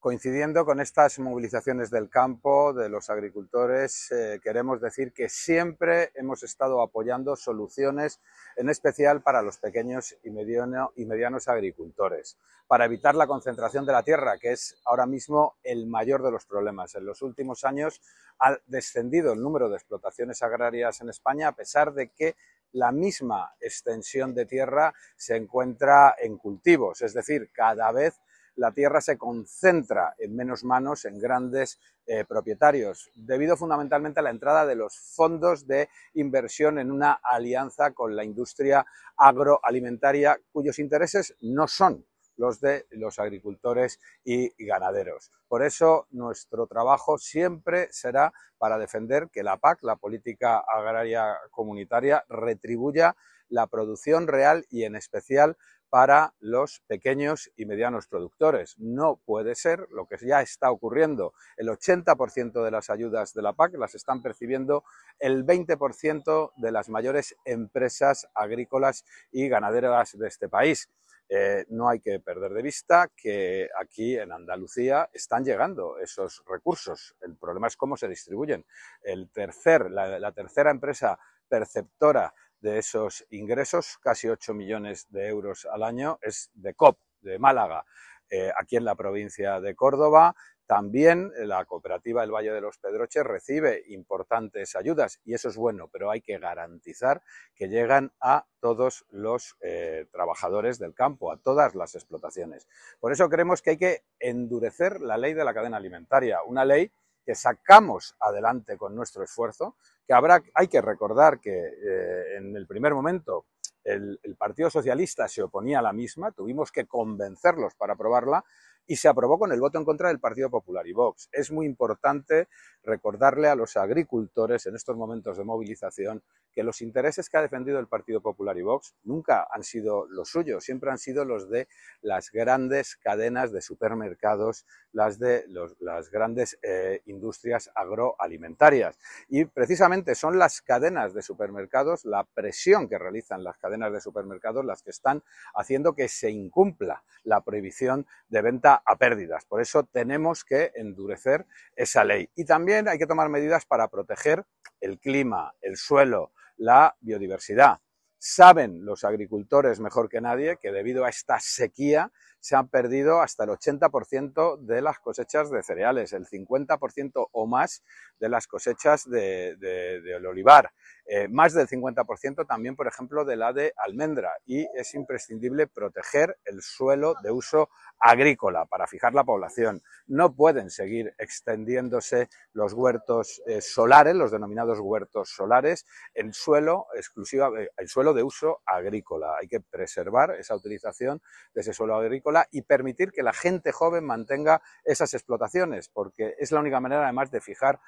Coincidiendo con estas movilizaciones del campo, de los agricultores, eh, queremos decir que siempre hemos estado apoyando soluciones, en especial para los pequeños y medianos agricultores, para evitar la concentración de la tierra, que es ahora mismo el mayor de los problemas. En los últimos años ha descendido el número de explotaciones agrarias en España, a pesar de que la misma extensión de tierra se encuentra en cultivos, es decir, cada vez la tierra se concentra en menos manos, en grandes eh, propietarios, debido fundamentalmente a la entrada de los fondos de inversión en una alianza con la industria agroalimentaria, cuyos intereses no son los de los agricultores y ganaderos. Por eso nuestro trabajo siempre será para defender que la PAC, la política agraria comunitaria, retribuya la producción real y en especial para los pequeños y medianos productores. No puede ser lo que ya está ocurriendo. El 80% de las ayudas de la PAC las están percibiendo el 20% de las mayores empresas agrícolas y ganaderas de este país. Eh, no hay que perder de vista que aquí en Andalucía están llegando esos recursos. El problema es cómo se distribuyen. la tercera empresa perceptora de esos ingresos, casi 8 millones de euros al año, es de COP, de Málaga, eh, aquí en la provincia de Córdoba. También eh, la cooperativa El Valle de los Pedroches recibe importantes ayudas y eso es bueno, pero hay que garantizar que llegan a todos los eh, trabajadores del campo, a todas las explotaciones. Por eso creemos que hay que endurecer la ley de la cadena alimentaria, una ley que sacamos adelante con nuestro esfuerzo, que habrá, hay que recordar que eh, en el primer momento el, Partido Socialista se oponía a la misma, tuvimos que convencerlos para aprobarla, y se aprobó con el voto en contra del Partido Popular y Vox. Es muy importante recordarle a los agricultores en estos momentos de movilización que los intereses que ha defendido el Partido Popular y Vox nunca han sido los suyos, siempre han sido los de las grandes cadenas de supermercados, las de las grandes eh, industrias agroalimentarias. Y precisamente son las cadenas de supermercados, la presión que realizan las cadenas de supermercados, las que están haciendo que se incumpla la prohibición de venta a pérdidas. Por eso tenemos que endurecer esa ley. Y también hay que tomar medidas para proteger el clima, el suelo, la biodiversidad. Saben los agricultores mejor que nadie que debido a esta sequía se han perdido hasta el 80% de las cosechas de cereales, el 50% o más de las cosechas del de, olivar, eh, más del 50% también, por ejemplo, de la de almendra. Y es imprescindible proteger el suelo de uso agrícola para fijar la población. No pueden seguir extendiéndose los huertos eh, solares, los denominados huertos solares, en suelo exclusiva, el eh, suelo de uso agrícola. Hay que preservar esa utilización de ese suelo agrícola y permitir que la gente joven mantenga esas explotaciones, porque es la única manera además de fijar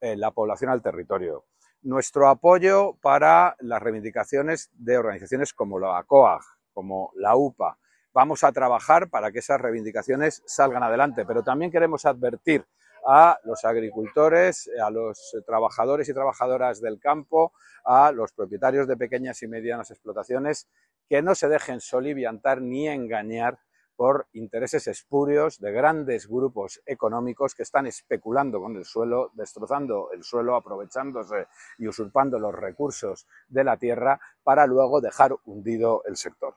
eh, la población al territorio. Nuestro apoyo para las reivindicaciones de organizaciones como la COAG, como la UPA. Vamos a trabajar para que esas reivindicaciones salgan adelante, pero también queremos advertir a los agricultores, a los trabajadores y trabajadoras del campo, a los propietarios de pequeñas y medianas explotaciones, que no se dejen soliviantar ni engañar por intereses espurios de grandes grupos económicos que están especulando con el suelo, destrozando el suelo, aprovechándose y usurpando los recursos de la tierra para luego dejar hundido el sector.